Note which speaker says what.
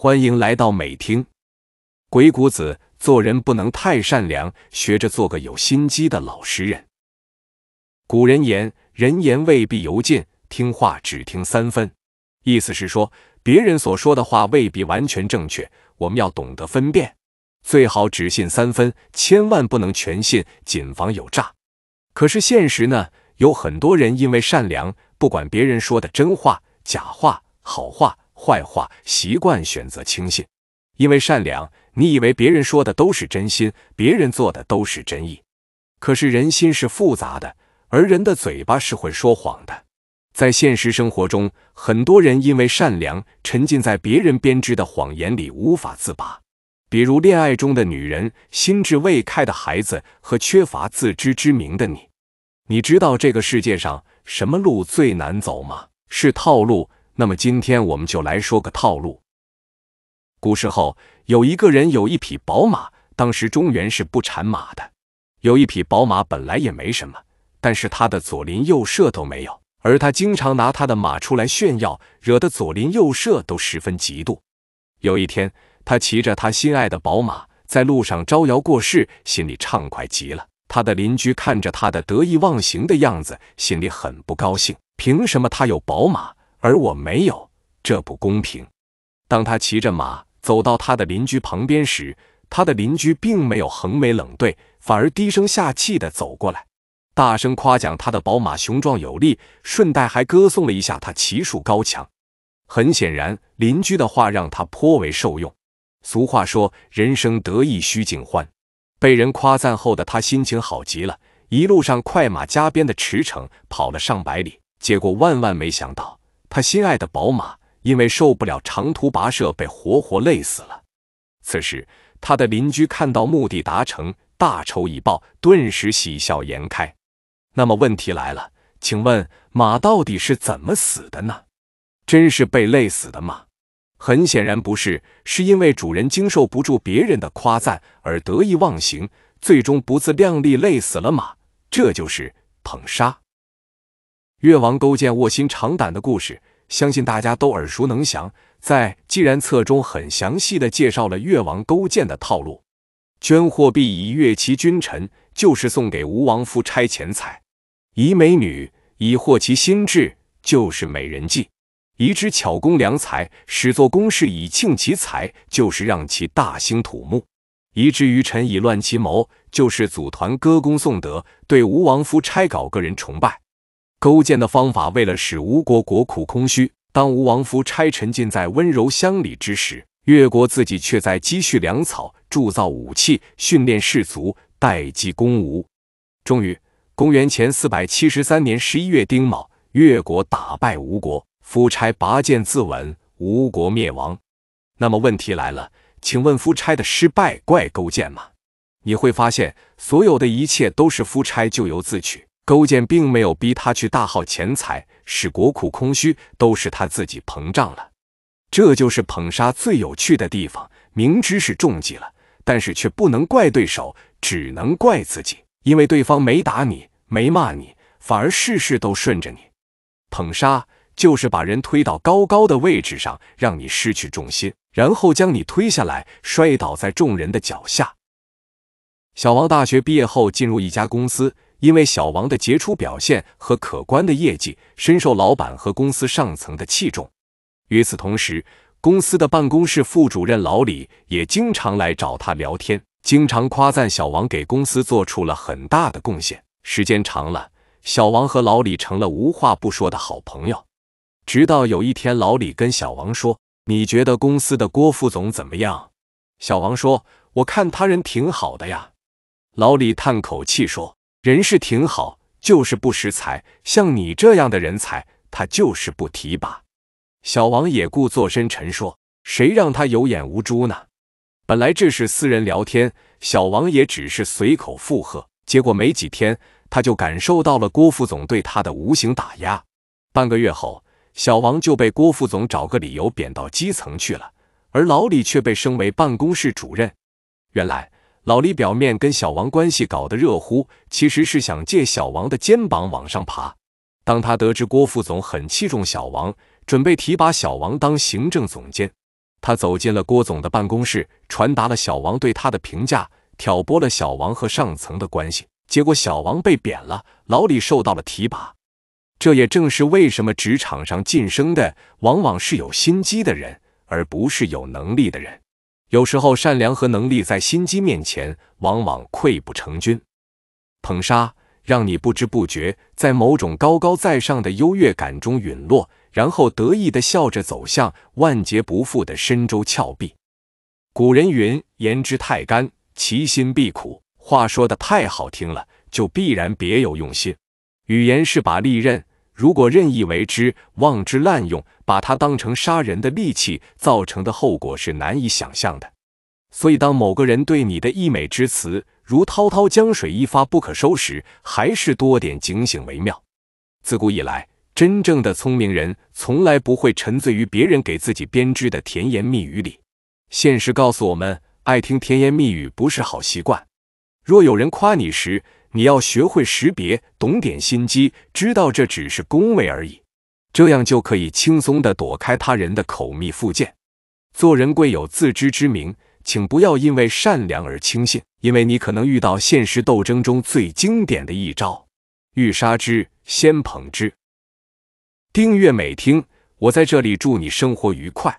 Speaker 1: 欢迎来到美听。鬼谷子做人不能太善良，学着做个有心机的老实人。古人言：“人言未必由尽，听话只听三分。”意思是说，别人所说的话未必完全正确，我们要懂得分辨，最好只信三分，千万不能全信，谨防有诈。可是现实呢？有很多人因为善良，不管别人说的真话、假话、好话。坏话习惯选择轻信，因为善良，你以为别人说的都是真心，别人做的都是真意。可是人心是复杂的，而人的嘴巴是会说谎的。在现实生活中，很多人因为善良，沉浸在别人编织的谎言里无法自拔。比如恋爱中的女人、心智未开的孩子和缺乏自知之明的你。你知道这个世界上什么路最难走吗？是套路。那么今天我们就来说个套路。古时候有一个人有一匹宝马，当时中原是不产马的。有一匹宝马本来也没什么，但是他的左邻右舍都没有，而他经常拿他的马出来炫耀，惹得左邻右舍都十分嫉妒。有一天，他骑着他心爱的宝马在路上招摇过市，心里畅快极了。他的邻居看着他的得意忘形的样子，心里很不高兴：凭什么他有宝马？而我没有，这不公平。当他骑着马走到他的邻居旁边时，他的邻居并没有横眉冷对，反而低声下气地走过来，大声夸奖他的宝马雄壮有力，顺带还歌颂了一下他骑术高强。很显然，邻居的话让他颇为受用。俗话说，人生得意须尽欢。被人夸赞后的他心情好极了，一路上快马加鞭的驰骋，跑了上百里。结果万万没想到。他心爱的宝马因为受不了长途跋涉，被活活累死了。此时，他的邻居看到目的达成，大仇已报，顿时喜笑颜开。那么问题来了，请问马到底是怎么死的呢？真是被累死的吗？很显然不是，是因为主人经受不住别人的夸赞而得意忘形，最终不自量力累死了马。这就是捧杀。越王勾践卧薪尝胆的故事，相信大家都耳熟能详。在《纪然策》中，很详细的介绍了越王勾践的套路：捐货币以悦其君臣，就是送给吴王夫差钱财；以美女以惑其心智，就是美人计；以之巧工良才，始作公事以庆其才，就是让其大兴土木；以之于臣以乱其谋，就是组团歌功颂德，对吴王夫差搞个人崇拜。勾践的方法，为了使吴国国库空虚。当吴王夫差沉浸在温柔乡里之时，越国自己却在积蓄粮草、铸造武器、训练士卒，待机攻吴。终于，公元前四百七十三年十一月丁卯，越国打败吴国，夫差拔剑自刎，吴国灭亡。那么问题来了，请问夫差的失败怪勾践吗？你会发现，所有的一切都是夫差咎由自取。勾践并没有逼他去大耗钱财，使国库空虚，都是他自己膨胀了。这就是捧杀最有趣的地方。明知是中计了，但是却不能怪对手，只能怪自己，因为对方没打你，没骂你，反而事事都顺着你。捧杀就是把人推到高高的位置上，让你失去重心，然后将你推下来，摔倒在众人的脚下。小王大学毕业后进入一家公司。因为小王的杰出表现和可观的业绩，深受老板和公司上层的器重。与此同时，公司的办公室副主任老李也经常来找他聊天，经常夸赞小王给公司做出了很大的贡献。时间长了，小王和老李成了无话不说的好朋友。直到有一天，老李跟小王说：“你觉得公司的郭副总怎么样？”小王说：“我看他人挺好的呀。”老李叹口气说。人是挺好，就是不识才。像你这样的人才，他就是不提拔。小王也故作深沉说：“谁让他有眼无珠呢？”本来这是私人聊天，小王也只是随口附和。结果没几天，他就感受到了郭副总对他的无形打压。半个月后，小王就被郭副总找个理由贬到基层去了，而老李却被升为办公室主任。原来……老李表面跟小王关系搞得热乎，其实是想借小王的肩膀往上爬。当他得知郭副总很器重小王，准备提拔小王当行政总监，他走进了郭总的办公室，传达了小王对他的评价，挑拨了小王和上层的关系。结果小王被贬了，老李受到了提拔。这也正是为什么职场上晋升的往往是有心机的人，而不是有能力的人。有时候，善良和能力在心机面前，往往溃不成军。捧杀让你不知不觉在某种高高在上的优越感中陨落，然后得意地笑着走向万劫不复的深州峭壁。古人云：“言之太干，其心必苦。”话说的太好听了，就必然别有用心。语言是把利刃。如果任意为之、妄之滥用，把它当成杀人的利器，造成的后果是难以想象的。所以，当某个人对你的溢美之词如滔滔江水一发不可收拾，还是多点警醒为妙。自古以来，真正的聪明人从来不会沉醉于别人给自己编织的甜言蜜语里。现实告诉我们，爱听甜言蜜语不是好习惯。若有人夸你时，你要学会识别，懂点心机，知道这只是恭维而已，这样就可以轻松地躲开他人的口蜜腹剑。做人贵有自知之明，请不要因为善良而轻信，因为你可能遇到现实斗争中最经典的一招：欲杀之，先捧之。订阅美听，我在这里祝你生活愉快。